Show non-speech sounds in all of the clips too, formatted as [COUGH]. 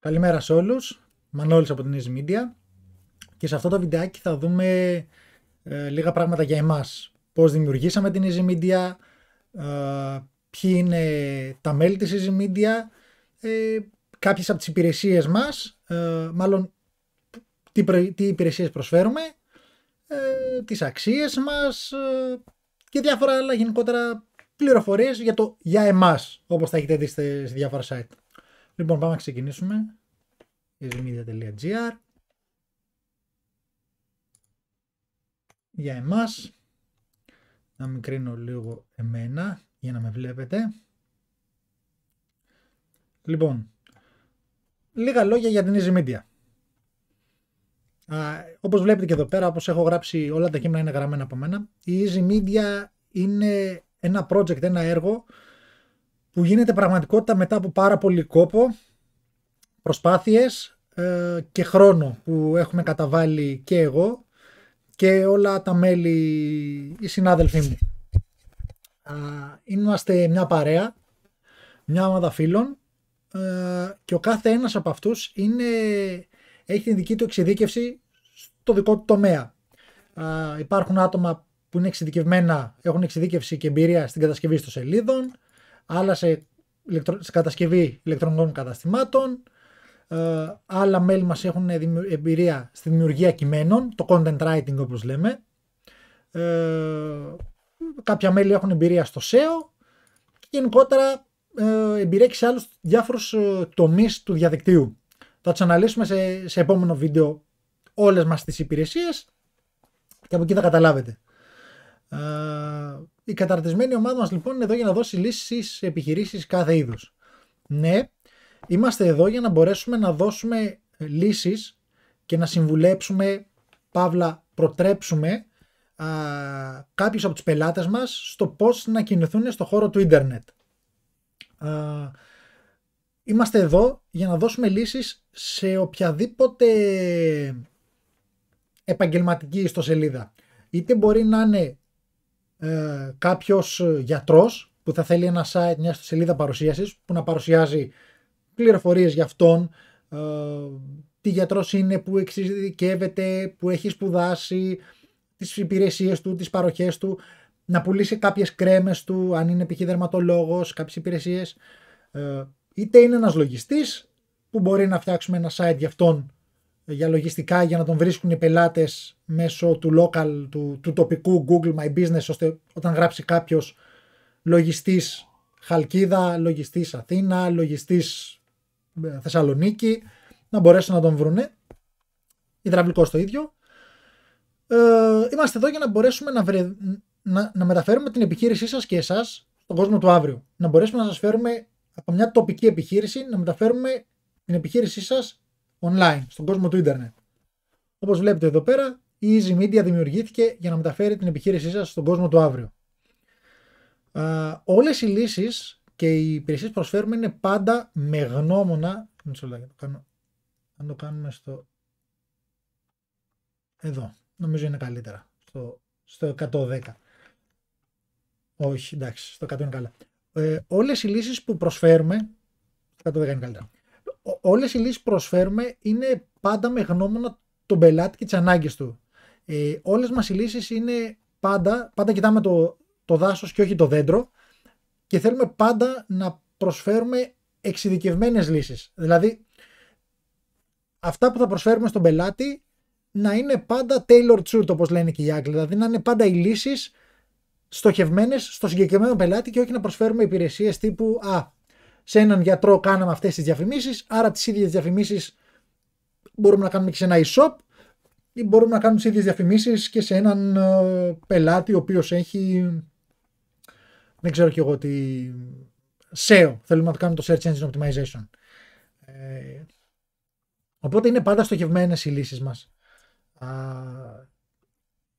Καλημέρα σε όλους, Μανώλης από την Easy Media και σε αυτό το βιντεάκι θα δούμε ε, λίγα πράγματα για εμάς. Πώς δημιουργήσαμε την Easy Media, ε, ποιοι είναι τα μέλη της Easy Media, ε, κάποιες από τις υπηρεσίες μας, ε, μάλλον τι, τι υπηρεσίες προσφέρουμε, τις αξίες μας και διάφορα άλλα γενικότερα πληροφορίες για, το, για εμάς, όπως θα έχετε δει σε διάφορα site. Λοιπόν, πάμε να ξεκινήσουμε. Easymedia.gr Για εμάς. Να μικρύνω λίγο εμένα για να με βλέπετε. Λοιπόν, λίγα λόγια για την Easy Media. όπως βλέπετε και εδώ πέρα, όπως έχω γράψει όλα τα κείμενα είναι γραμμένα από μένα, η Easy είναι ένα project, ένα έργο που γίνεται πραγματικότητα μετά από πάρα πολύ κόπο, προσπάθειες ε, και χρόνο που έχουμε καταβάλει και εγώ και όλα τα μέλη, οι συνάδελφοί μου. Ε, είμαστε μια παρέα, μια ομάδα φίλων ε, και ο κάθε ένας από αυτούς έχει την δική του εξειδίκευση στο δικό του τομέα. υπάρχουν άτομα που είναι εξειδικευμένα, έχουν εξειδίκευση και εμπειρία στην κατασκευή στο σελίδων, άλλα σε, σε κατασκευή ηλεκτρονικών καταστημάτων, ε, άλλα μέλη μας έχουν εμπειρία στη δημιουργία κειμένων, το content writing όπως λέμε. Ε, κάποια μέλη έχουν εμπειρία στο SEO και γενικότερα ε, εμπειρία και σε άλλους διάφορους ε, τομείς του διαδικτύου. Θα τους αναλύσουμε σε, επόμενο βίντεο όλες μας τις υπηρεσίες και από εκεί θα καταλάβετε. Ε, η καταρτισμένη ομάδα μας λοιπόν είναι εδώ για να δώσει λύσεις σε επιχειρήσεις κάθε είδους. Ναι, είμαστε εδώ για να μπορέσουμε να δώσουμε λύσεις και να συμβουλέψουμε, παύλα, προτρέψουμε κάποιους από τους πελάτες μας στο πώς να κινηθούν στο χώρο του ίντερνετ. είμαστε εδώ για να δώσουμε λύσεις σε οποιαδήποτε επαγγελματική ιστοσελίδα. Είτε μπορεί να είναι ε, κάποιος ε, γιατρός που θα θέλει ένα site, μια σελίδα παρουσίασης που να παρουσιάζει πληροφορίες για αυτόν, ε, τι γιατρός είναι, που εξειδικεύεται, που έχει σπουδάσει, τις υπηρεσίες του, τις παροχές του, να πουλήσει κάποιες κρέμες του, αν είναι π.χ. δερματολόγος, κάποιες υπηρεσίες. Ε, είτε είναι ένας λογιστής που μπορεί να φτιάξουμε ένα site για αυτόν για λογιστικά για να τον βρίσκουν οι πελάτες μέσω του local, του, του τοπικού Google My Business ώστε όταν γράψει κάποιος λογιστής Χαλκίδα, λογιστής Αθήνα, λογιστής ε, Θεσσαλονίκη να μπορέσουν να τον βρουνε. Ιδραυλικό το ίδιο. Ε, είμαστε εδώ για να μπορέσουμε να, να, να μεταφέρουμε την επιχείρησή σας και εσάς στον κόσμο του αύριο. Να μπορέσουμε να σας φέρουμε από μια τοπική επιχείρηση να μεταφέρουμε την επιχείρησή σας online, στον κόσμο του ίντερνετ. Όπως βλέπετε εδώ πέρα, η Easy Media δημιουργήθηκε για να μεταφέρει την επιχείρησή σας στον κόσμο του αύριο. Όλες οι λύσεις και οι υπηρεσίες που προσφέρουμε είναι πάντα με γνώμονα. Αν το κάνουμε στο. Εδώ. Νομίζω είναι καλύτερα. Στο, στο 110. Όχι, εντάξει, στο 100 είναι καλά. Ε, Όλες οι λύσεις που προσφέρουμε. 110 είναι καλύτερα όλες οι λύσεις που προσφέρουμε είναι πάντα με γνώμονα τον πελάτη και τις ανάγκες του. Ε, όλες μας οι λύσεις είναι πάντα, πάντα κοιτάμε το, το δάσος και όχι το δέντρο και θέλουμε πάντα να προσφέρουμε εξειδικευμένες λύσεις. Δηλαδή, αυτά που θα προσφέρουμε στον πελάτη να είναι πάντα tailor suit όπως λένε και οι Άγγλοι. Δηλαδή να είναι πάντα οι λύσεις στοχευμένες στο συγκεκριμένο πελάτη και όχι να προσφέρουμε υπηρεσίες τύπου «Α, σε έναν γιατρό κάναμε αυτές τις διαφημίσεις, άρα τις ίδιες διαφημίσεις μπορούμε να κάνουμε και σε ένα e-shop ή μπορούμε να κάνουμε τις ίδιες διαφημίσεις και σε έναν ε, πελάτη ο οποίος έχει, δεν ξέρω κι εγώ τι, SEO, θέλουμε να το κάνουμε το Search Engine Optimization. Ε, οπότε είναι πάντα στοχευμένες οι λύσεις μας.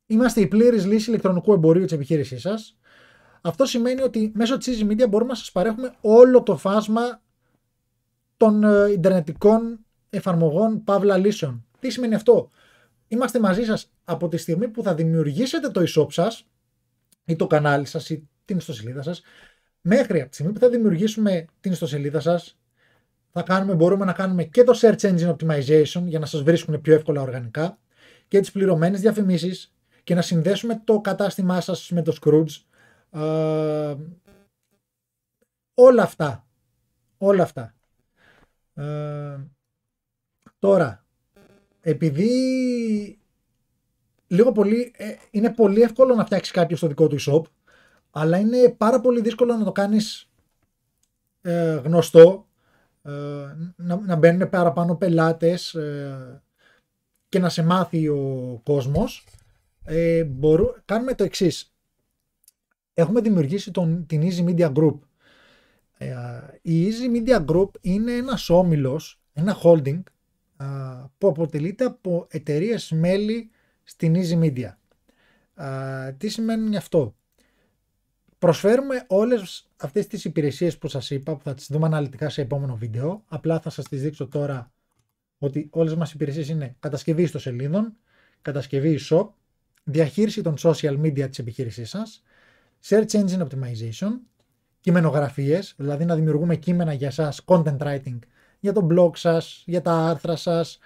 είμαστε η πλήρης λύση ηλεκτρονικού εμπορίου της επιχείρησής σας αυτό σημαίνει ότι μέσω της Easy Media μπορούμε να σας παρέχουμε όλο το φάσμα των ε, Ιντερνετικών εφαρμογών παύλα λύσεων. Τι σημαίνει αυτό. Είμαστε μαζί σας από τη στιγμή που θα δημιουργήσετε το e-shop σας ή το κανάλι σας ή την ιστοσελίδα σας, μέχρι από τη στιγμή που θα δημιουργήσουμε την ιστοσελίδα σας. θα κάνουμε, μπορούμε να κάνουμε και το search engine optimization για να σας βρίσκουν πιο εύκολα οργανικά και τις πληρωμένες διαφημίσεις και να συνδέσουμε το κατάστημά σας με το Scrooge ε, όλα αυτά. Όλα αυτά. Ε, τώρα, επειδή λίγο πολύ, ε, είναι πολύ εύκολο να φτιάξεις κάποιο το δικό του e-shop, αλλά είναι πάρα πολύ δύσκολο να το κάνεις ε, γνωστό, να, να μπαίνουν παραπάνω πελάτες και να σε μάθει ο κόσμος. μπορού, κάνουμε το εξής έχουμε δημιουργήσει τον, την Easy Media Group. Ε, η Easy Media Group είναι ένας όμιλος, ένα holding, που αποτελείται από εταιρείες μέλη στην Easy Media. Τι σημαίνει αυτό. Προσφέρουμε όλες αυτές τις υπηρεσίες που σας είπα, που θα τις δούμε αναλυτικά σε επόμενο βίντεο. Απλά θα σας τις δείξω τώρα ότι όλες μας οι υπηρεσίες είναι στο σελίδων, ιστοσελίδων, κατασκευή e-shop, διαχείριση των social media της επιχείρησής σας, search engine optimization, κειμενογραφίες, δηλαδή να δημιουργούμε κείμενα για σας, content writing, για το blog σας, για τα άρθρα σας,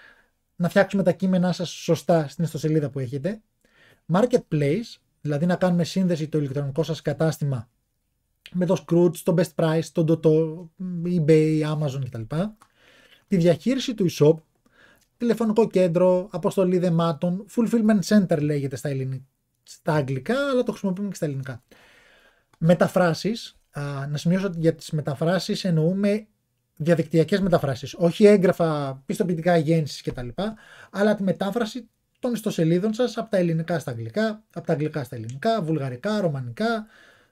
να φτιάξουμε τα κείμενά σας σωστά στην ιστοσελίδα που έχετε. Marketplace, δηλαδή να κάνουμε σύνδεση το ηλεκτρονικό σας κατάστημα με το Scrooge, το Best Price, το Dotto, eBay, Amazon κτλ. Τη διαχείριση του e-shop, τηλεφωνικό κέντρο, αποστολή δεμάτων, fulfillment center λέγεται στα, ελληνικά, στα αγγλικά, αλλά το χρησιμοποιούμε και στα ελληνικά. Μεταφράσεις, να σημειώσω ότι για τις μεταφράσεις εννοούμε διαδικτυακές μεταφράσεις, όχι έγγραφα πιστοποιητικά γέννησης κτλ, αλλά τη μετάφραση των ιστοσελίδων σας από τα ελληνικά στα αγγλικά, από τα αγγλικά στα ελληνικά, βουλγαρικά, ρωμανικά,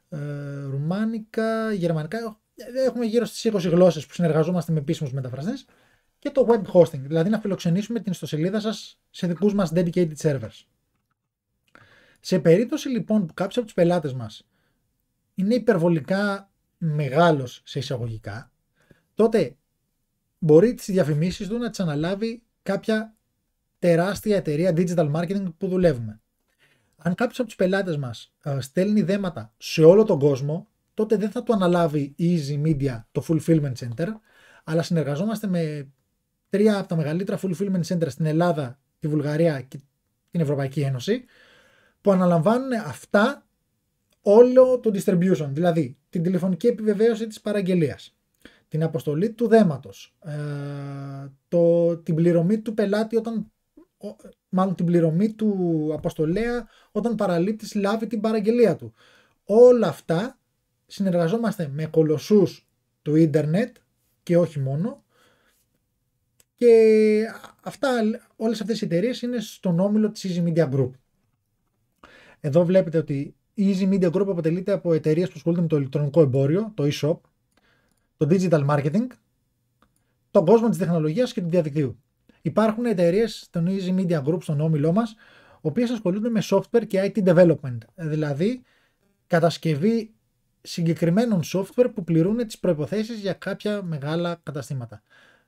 ε, ρουμάνικα, γερμανικά. Έχουμε γύρω στις 20 γλώσσες που συνεργαζόμαστε με επίσημους μεταφραστές και το web hosting, δηλαδή να φιλοξενήσουμε την ιστοσελίδα σας σε δικούς μας dedicated servers. Σε περίπτωση λοιπόν που κάποιος από τους πελάτες μας είναι υπερβολικά μεγάλος σε εισαγωγικά, τότε μπορεί τις διαφημίσεις του να τις αναλάβει κάποια τεράστια εταιρεία digital marketing που δουλεύουμε. Αν κάποιος από τους πελάτες μας ε, στέλνει δέματα σε όλο τον κόσμο, τότε δεν θα το αναλάβει η Easy Media, το Fulfillment Center, αλλά συνεργαζόμαστε με τρία από τα μεγαλύτερα Fulfillment Center στην Ελλάδα, τη Βουλγαρία και την Ευρωπαϊκή Ένωση, που αναλαμβάνουν αυτά όλο το distribution, δηλαδή την τηλεφωνική επιβεβαίωση της παραγγελίας, την αποστολή του δέματος, ε, το, την πληρωμή του πελάτη όταν μάλλον την πληρωμή του αποστολέα όταν παραλήπτης λάβει την παραγγελία του. Όλα αυτά συνεργαζόμαστε με κολοσσούς του ίντερνετ και όχι μόνο και αυτά, όλες αυτές οι εταιρείες είναι στον όμιλο της Easy Media Group. Εδώ βλέπετε ότι η Easy Media Group αποτελείται από εταιρείες που ασχολούνται με το ηλεκτρονικό εμπόριο, το e-shop, το digital marketing, τον κόσμο της τεχνολογίας και του διαδικτύου. Υπάρχουν εταιρείες στον Easy Media Group, στον όμιλό μας, οποίες ασχολούνται με software και IT development, δηλαδή κατασκευή συγκεκριμένων software που πληρούν τις προποθέσει για κάποια μεγάλα καταστήματα.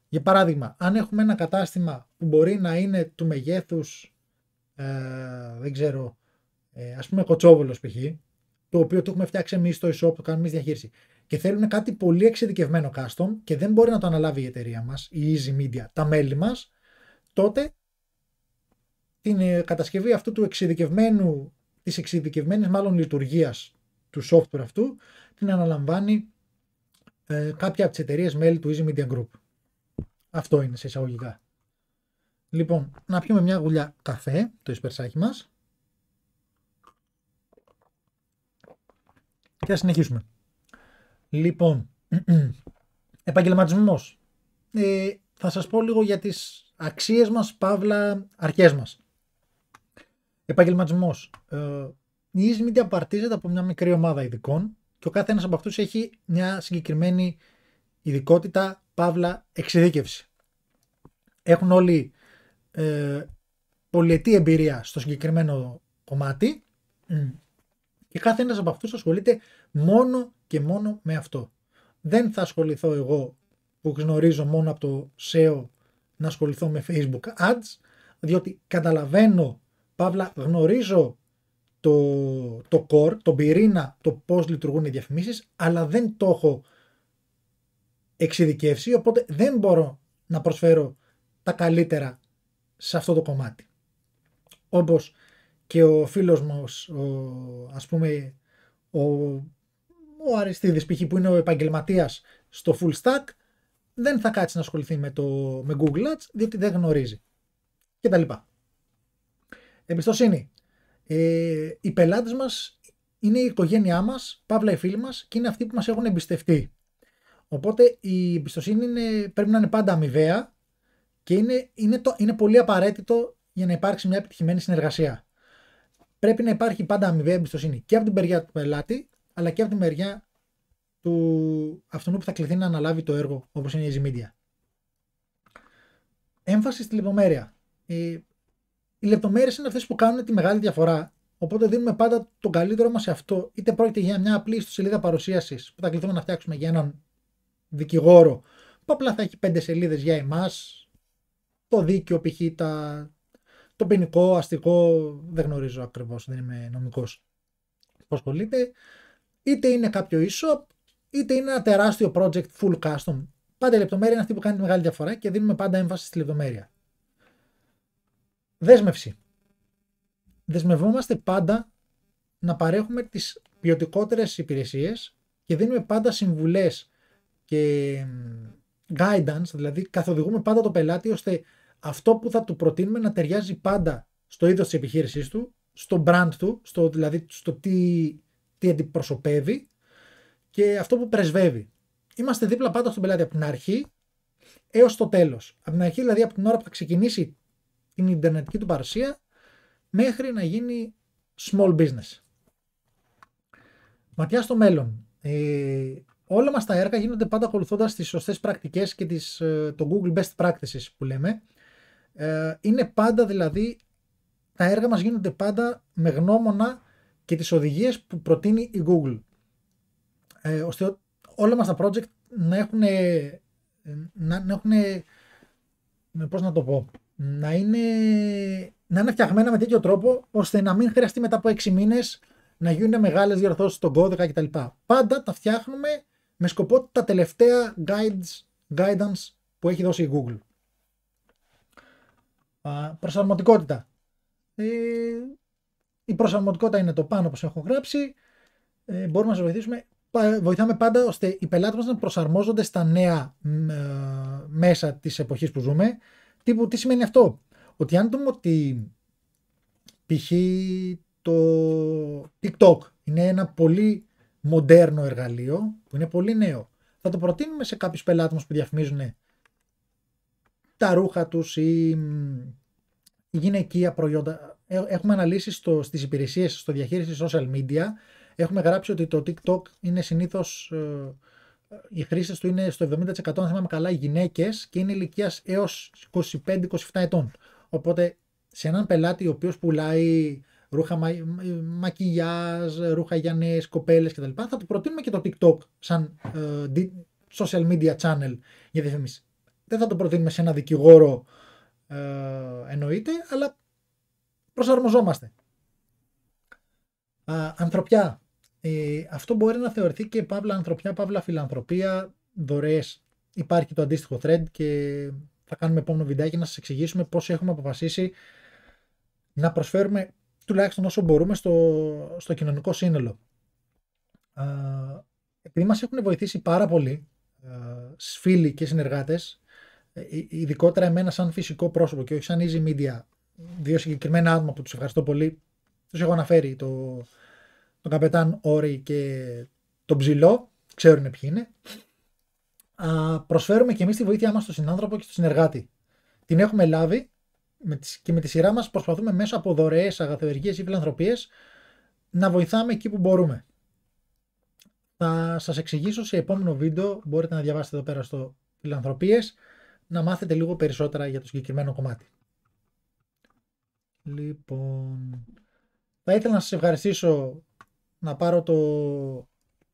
Για παράδειγμα, αν έχουμε ένα κατάστημα που μπορεί να είναι του μεγέθους, ε, δεν ξέρω, ε, ας πούμε κοτσόβολος π.χ. το οποίο το έχουμε φτιάξει εμείς στο e-shop, το κάνουμε εμείς διαχείριση και θέλουν κάτι πολύ εξειδικευμένο custom και δεν μπορεί να το αναλάβει η εταιρεία μας, η Easy Media, τα μέλη μας, τότε την ε, κατασκευή αυτού του εξειδικευμένου, της εξειδικευμένης μάλλον λειτουργίας του software αυτού, την αναλαμβάνει ε, κάποια από τις εταιρείες μέλη του Easy Media Group. Αυτό είναι σε εισαγωγικά. Λοιπόν, να πιούμε μια γουλιά καφέ, το εισπερσάκι μας. Και θα συνεχίσουμε. Λοιπόν, [CLEARS THROAT] επαγγελματισμός. Ε, θα σας πω λίγο για τις αξίες μας, παύλα, αρχές μας. Επαγγελματισμός. Ε, η Media από μια μικρή ομάδα ειδικών και ο κάθε ένας από αυτούς έχει μια συγκεκριμένη ειδικότητα, παύλα, εξειδίκευση. Έχουν όλοι ε, πολυετή εμπειρία στο συγκεκριμένο κομμάτι και κάθε ένας από αυτούς ασχολείται μόνο και μόνο με αυτό. Δεν θα ασχοληθώ εγώ που γνωρίζω μόνο από το SEO να ασχοληθώ με Facebook Ads, διότι καταλαβαίνω, παύλα, γνωρίζω το, το core, τον πυρήνα, το πώς λειτουργούν οι διαφημίσεις, αλλά δεν το έχω εξειδικεύσει, οπότε δεν μπορώ να προσφέρω τα καλύτερα σε αυτό το κομμάτι. Όπως και ο φίλος μας, ο, ας πούμε, ο, ο Αριστίδης π.χ. που είναι ο επαγγελματίας στο full stack, δεν θα κάτσει να ασχοληθεί με, το, με Google Ads, διότι δεν γνωρίζει. Και τα λοιπά. Εμπιστοσύνη. Ε, οι πελάτες μας είναι η οικογένειά μας, παύλα οι φίλοι μας και είναι αυτοί που μας έχουν εμπιστευτεί. Οπότε η εμπιστοσύνη είναι, πρέπει να είναι πάντα αμοιβαία και είναι, είναι, το, είναι πολύ απαραίτητο για να υπάρξει μια επιτυχημένη συνεργασία πρέπει να υπάρχει πάντα αμοιβαία εμπιστοσύνη και από την μεριά του πελάτη, αλλά και από την μεριά του αυτού που θα κληθεί να αναλάβει το έργο, όπως είναι η Easy Media. Έμφαση στη λεπτομέρεια. Ε, οι, οι λεπτομέρειες είναι αυτές που κάνουν τη μεγάλη διαφορά. Οπότε δίνουμε πάντα τον καλύτερό μας σε αυτό. Είτε πρόκειται για μια απλή ιστοσελίδα παρουσίασης που θα κληθούμε να φτιάξουμε για έναν δικηγόρο που απλά θα έχει πέντε σελίδες για εμάς, το δίκαιο, π.χ το ποινικό, αστικό, δεν γνωρίζω ακριβώς, δεν είμαι νομικός. Προσχολείται. Είτε είναι κάποιο e-shop, είτε είναι ένα τεράστιο project full custom. Πάντα η λεπτομέρεια είναι αυτή που κάνει μεγάλη διαφορά και δίνουμε πάντα έμφαση στη λεπτομέρεια. Δέσμευση. Δεσμευόμαστε πάντα να παρέχουμε τις ποιοτικότερες υπηρεσίες και δίνουμε πάντα συμβουλές και guidance, δηλαδή καθοδηγούμε πάντα το πελάτη ώστε αυτό που θα του προτείνουμε να ταιριάζει πάντα στο είδος της επιχείρησής του, στο brand του, στο, δηλαδή στο τι, τι αντιπροσωπεύει και αυτό που πρεσβεύει. Είμαστε δίπλα πάντα στον πελάτη από την αρχή έως το τέλος. Από την αρχή δηλαδή από την ώρα που θα ξεκινήσει την ιντερνετική του παρουσία μέχρι να γίνει small business. Ματιά στο μέλλον. Ε, όλα μας τα έργα γίνονται πάντα ακολουθώντας τις σωστές πρακτικές και τις, ε, το Google Best Practices που λέμε. Ε, είναι πάντα δηλαδή, τα έργα μας γίνονται πάντα με γνώμονα και τις οδηγίες που προτείνει η Google. Ε, ώστε όλα μας τα project να έχουν, να, να έχουν ε, πώς να το πω, να είναι, να είναι φτιαγμένα με τέτοιο τρόπο ώστε να μην χρειαστεί μετά από 6 μήνες να γίνουν μεγάλες διορθώσεις στον κώδικα κτλ. Πάντα τα φτιάχνουμε με σκοπό τα τελευταία guides, guidance που έχει δώσει η Google προσαρμοτικότητα. Ε, η προσαρμοτικότητα είναι το πάνω όπως έχω γράψει. Ε, μπορούμε να σας βοηθήσουμε. Βοηθάμε πάντα ώστε οι πελάτες μας να προσαρμόζονται στα νέα ε, μέσα της εποχής που ζούμε. Τι, τι σημαίνει αυτό. Ότι αν δούμε ότι π.χ. το TikTok είναι ένα πολύ μοντέρνο εργαλείο που είναι πολύ νέο. Θα το προτείνουμε σε κάποιους πελάτες μας που διαφημίζουν τα ρούχα τους ή η γυναικεία προϊόντα. Ε, έχουμε αναλύσει στο, στις υπηρεσίες, στο διαχείριση social media. Έχουμε γράψει ότι το TikTok είναι συνήθως, η ε, ε, οι χρήστες του είναι στο 70% αν θυμάμαι καλά οι γυναίκες και είναι ηλικίας έως 25-27 ετών. Οπότε σε έναν πελάτη ο οποίος πουλάει ρούχα μα, μακιγιάζ, ρούχα για νέες κοπέλες κτλ. Θα του προτείνουμε και το TikTok σαν social media channel για διαφημίσεις δεν θα το προτείνουμε σε ένα δικηγόρο ε, εννοείται, αλλά προσαρμοζόμαστε. Α, ανθρωπιά. Ε, αυτό μπορεί να θεωρηθεί και παύλα ανθρωπιά, παύλα φιλανθρωπία, δωρεές. Υπάρχει το αντίστοιχο thread και θα κάνουμε επόμενο βιντεάκι να σας εξηγήσουμε πώς έχουμε αποφασίσει να προσφέρουμε τουλάχιστον όσο μπορούμε στο, στο κοινωνικό σύνολο. επειδή μας έχουν βοηθήσει πάρα πολύ ε, φίλοι και συνεργάτες ε, ε, ειδικότερα εμένα σαν φυσικό πρόσωπο και όχι σαν easy media, δύο συγκεκριμένα άτομα που τους ευχαριστώ πολύ, τους έχω αναφέρει το, τον καπετάν Όρη και τον Ψηλό, ξέρουν ποιοι είναι, Α, προσφέρουμε και εμείς τη βοήθειά μας στον συνάνθρωπο και στον συνεργάτη. Την έχουμε λάβει με τις, και με τη σειρά μας προσπαθούμε μέσα από δωρεές, αγαθοεργίες ή φιλανθρωπίες να βοηθάμε εκεί που μπορούμε. Θα σας εξηγήσω σε επόμενο βίντεο, μπορείτε να διαβάσετε εδώ πέρα στο φιλανθρωπίες, να μάθετε λίγο περισσότερα για το συγκεκριμένο κομμάτι. Λοιπόν, θα ήθελα να σας ευχαριστήσω να πάρω το...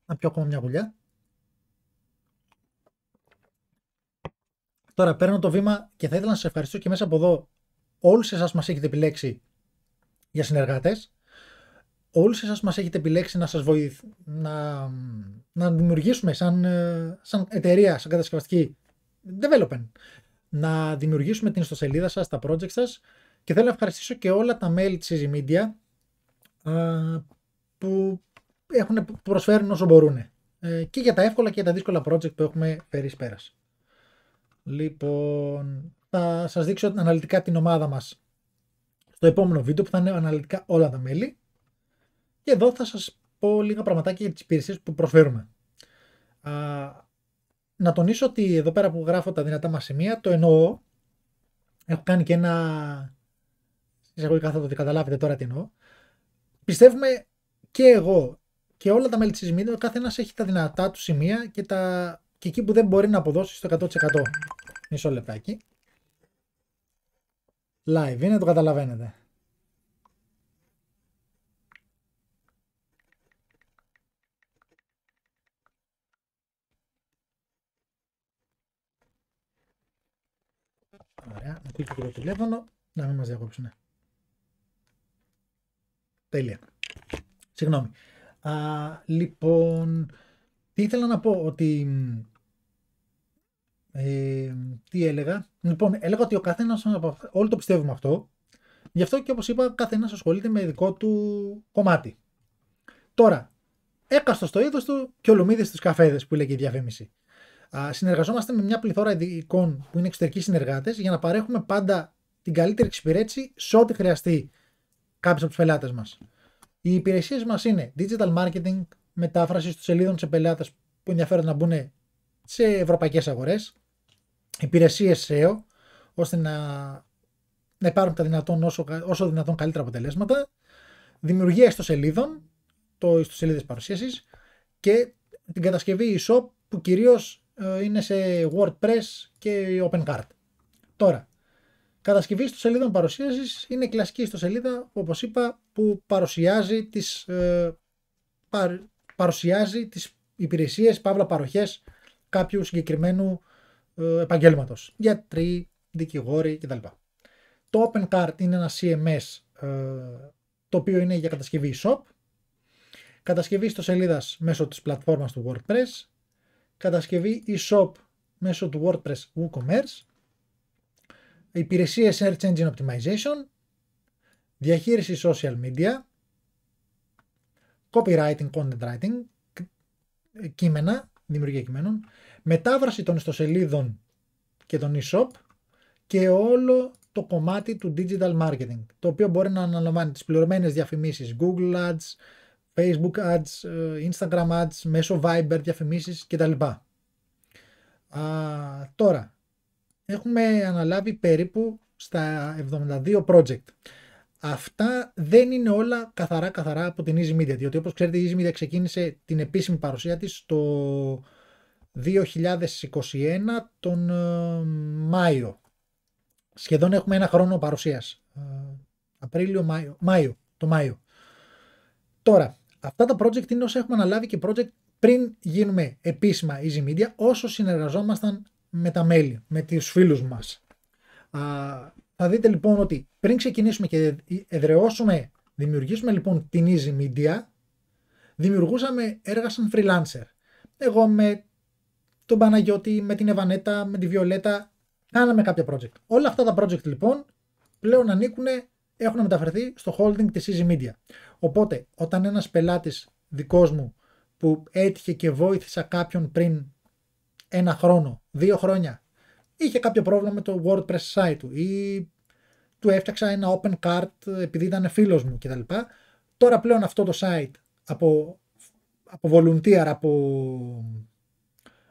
να πιω ακόμα μια γουλιά. Τώρα παίρνω το βήμα και θα ήθελα να σας ευχαριστήσω και μέσα από εδώ όλους εσάς μας έχετε επιλέξει για συνεργάτες. Όλους εσάς μας έχετε επιλέξει να σας βοηθήσουμε. να... να δημιουργήσουμε σαν, ε, σαν εταιρεία, σαν κατασκευαστική development. Να δημιουργήσουμε την ιστοσελίδα σας, τα project σας και θέλω να ευχαριστήσω και όλα τα μέλη της Easy Media που προσφέρουν όσο μπορούν ε, και για τα εύκολα και για τα δύσκολα project που έχουμε φέρει πέρας. Λοιπόν, θα σας δείξω αναλυτικά την ομάδα μας στο επόμενο βίντεο που θα είναι αναλυτικά όλα τα μέλη και εδώ θα σας πω λίγα πραγματάκια για τις υπηρεσίες που προσφέρουμε να τονίσω ότι εδώ πέρα που γράφω τα δυνατά μας σημεία, το εννοώ. Έχω κάνει και ένα... Εισαγωγικά θα το καταλάβετε τώρα τι εννοώ. Πιστεύουμε και εγώ και όλα τα μέλη της Media, ο καθένας έχει τα δυνατά του σημεία και, τα... και εκεί που δεν μπορεί να αποδώσει στο 100%. Μισό λεπτάκι. Live είναι, το καταλαβαίνετε. και το τηλέφωνο να μην μας διακόψουν. Τέλεια. Συγγνώμη. Α, λοιπόν, τι ήθελα να πω ότι... Ε, τι έλεγα. Λοιπόν, έλεγα ότι ο καθένας όλοι το πιστεύουμε αυτό. Γι' αυτό και όπως είπα, ο καθένας ασχολείται με δικό του κομμάτι. Τώρα, έκαστος στο είδος του και ο Λουμίδη στου καφέδες που λέει η διαφήμιση συνεργαζόμαστε με μια πληθώρα ειδικών που είναι εξωτερικοί συνεργάτες για να παρέχουμε πάντα την καλύτερη εξυπηρέτηση σε ό,τι χρειαστεί κάποιος από τους πελάτες μας. Οι υπηρεσίες μας είναι digital marketing, μετάφραση των σελίδων σε πελάτες που ενδιαφέρονται να μπουν σε ευρωπαϊκές αγορές, υπηρεσίες SEO, ώστε να, να υπάρχουν τα δυνατόν όσο, όσο δυνατόν καλύτερα αποτελέσματα, δημιουργία ιστοσελίδων, το ιστοσελίδες παρουσίασης και την κατασκευή e-shop που κυρίως ε, είναι σε WordPress και OpenCard. Τώρα, κατασκευή σελίδων παρουσίασης είναι η κλασική σελίδα, όπως είπα, που παρουσιάζει τις, ε, παρουσιάζει τις υπηρεσίες, παύλα παροχές κάποιου συγκεκριμένου ε, επαγγέλματος. Γιατροί, δικηγόροι κτλ. Το OpenCart είναι ένα CMS ε, το οποίο είναι για κατασκευή shop, κατασκευή στοσελίδα μέσω της πλατφόρμας του WordPress κατασκευή e-shop μέσω του WordPress WooCommerce, υπηρεσίες Search Engine Optimization, διαχείριση social media, copywriting, content writing, ε, κείμενα, δημιουργία κειμένων, μετάβραση των ιστοσελίδων και των e-shop και όλο το κομμάτι του digital marketing, το οποίο μπορεί να αναλαμβάνει τις πληρωμένες διαφημίσεις Google Ads, Facebook ads, ε, Instagram ads, μέσω Viber, διαφημίσεις κτλ. Α, τώρα, έχουμε αναλάβει περίπου στα 72 project. Αυτά δεν είναι όλα καθαρά καθαρά από την Easy Media, διότι όπως ξέρετε η Easy Media ξεκίνησε την επίσημη παρουσία της το 2021 τον ε, Μάιο. Σχεδόν έχουμε ένα χρόνο παρουσίας. Ε, Απρίλιο, Μάιο, Μάιο το Μάιο. Τώρα, Αυτά τα project είναι όσα έχουμε αναλάβει και project πριν γίνουμε επίσημα Easy Media, όσο συνεργαζόμασταν με τα μέλη, με τους φίλους μας. θα δείτε λοιπόν ότι πριν ξεκινήσουμε και εδραιώσουμε, δημιουργήσουμε λοιπόν την Easy Media, δημιουργούσαμε έργα σαν freelancer. Εγώ με τον Παναγιώτη, με την Ευανέτα, με τη Βιολέτα, κάναμε κάποια project. Όλα αυτά τα project λοιπόν πλέον ανήκουν έχουν μεταφερθεί στο holding της Easy Media. Οπότε, όταν ένας πελάτης δικός μου που έτυχε και βόηθησα κάποιον πριν ένα χρόνο, δύο χρόνια, είχε κάποιο πρόβλημα με το WordPress site του ή του έφτιαξα ένα open cart επειδή ήταν φίλος μου κτλ. Τώρα πλέον αυτό το site από, από volunteer, από,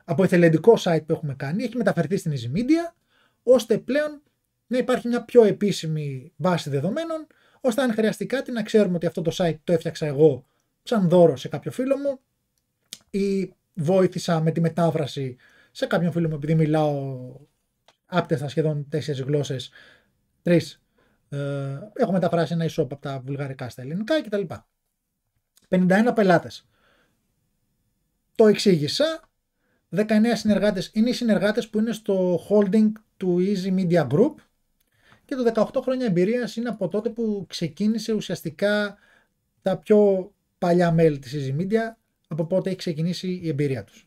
από εθελεντικό site που έχουμε κάνει, έχει μεταφερθεί στην Easy Media, ώστε πλέον να υπάρχει μια πιο επίσημη βάση δεδομένων, ώστε αν χρειαστεί κάτι να ξέρουμε ότι αυτό το site το έφτιαξα εγώ σαν δώρο σε κάποιο φίλο μου ή βόηθησα με τη μετάφραση σε κάποιον φίλο μου επειδή μιλάω άπτεστα σχεδόν τέσσερις γλώσσες, τρεις. Ε, έχω μεταφράσει ένα από τα βουλγαρικά στα ελληνικά κτλ. 51 πελάτες. Το εξήγησα. 19 συνεργάτες είναι οι συνεργάτες που είναι στο holding του Easy Media Group και το 18 χρόνια εμπειρίας είναι από τότε που ξεκίνησε ουσιαστικά τα πιο παλιά μέλη της Easy Media, από πότε έχει ξεκινήσει η εμπειρία τους.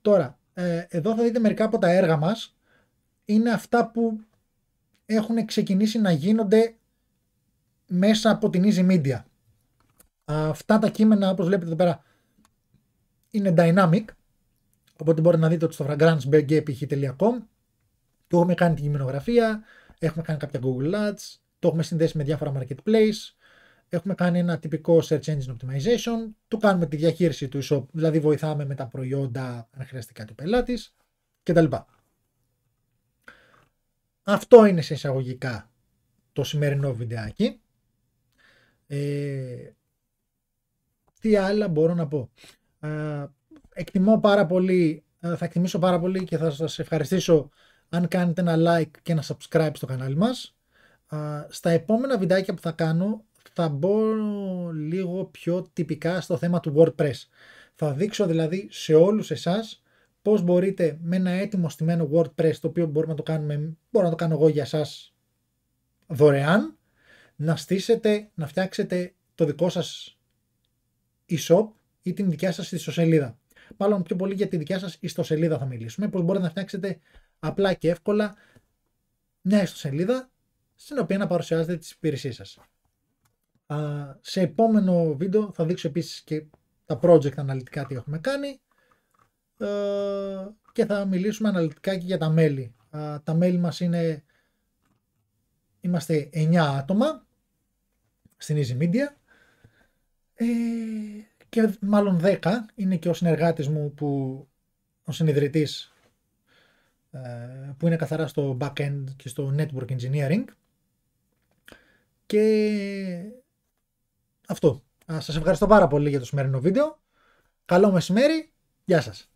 Τώρα, ε, εδώ θα δείτε μερικά από τα έργα μας, είναι αυτά που έχουν ξεκινήσει να γίνονται μέσα από την Easy Media. Αυτά τα κείμενα, όπως βλέπετε εδώ πέρα, είναι dynamic, οπότε μπορείτε να δείτε ότι στο fragrancebgepich.com του έχουμε κάνει την κειμενογραφία, Έχουμε κάνει κάποια Google Ads, το έχουμε συνδέσει με διάφορα marketplace, έχουμε κάνει ένα τυπικό search engine optimization, του κάνουμε τη διαχείριση του e-shop, δηλαδή βοηθάμε με τα προϊόντα αν χρειαστεί κάτι ο πελάτης κτλ. Αυτό είναι σε εισαγωγικά το σημερινό βιντεάκι. Ε, τι άλλα μπορώ να πω. εκτιμώ πάρα πολύ, θα εκτιμήσω πάρα πολύ και θα σας ευχαριστήσω αν κάνετε ένα like και ένα subscribe στο κανάλι μας. Στα επόμενα βιντεάκια που θα κάνω θα μπω λίγο πιο τυπικά στο θέμα του WordPress. Θα δείξω δηλαδή σε όλους εσάς πώς μπορείτε με ένα έτοιμο στημένο WordPress το οποίο μπορούμε να το κάνουμε, μπορώ να το κάνω εγώ για σας δωρεάν, να στήσετε, να φτιάξετε το δικό σας e-shop ή την δικιά σας ιστοσελίδα. Μάλλον πιο πολύ για τη δικιά σας ιστοσελίδα θα μιλήσουμε, πώς μπορείτε να φτιάξετε απλά και εύκολα μια ιστοσελίδα στην οποία να παρουσιάζετε τις υπηρεσίες σας. σε επόμενο βίντεο θα δείξω επίσης και τα project αναλυτικά τι έχουμε κάνει ε, και θα μιλήσουμε αναλυτικά και για τα μέλη. τα μέλη μας είναι, είμαστε 9 άτομα στην Easy Media ε, και μάλλον 10 είναι και ο συνεργάτης μου που ο συνειδητής που είναι καθαρά στο back-end και στο network engineering. Και αυτό. Σας ευχαριστώ πάρα πολύ για το σημερινό βίντεο. Καλό μεσημέρι. Γεια σας.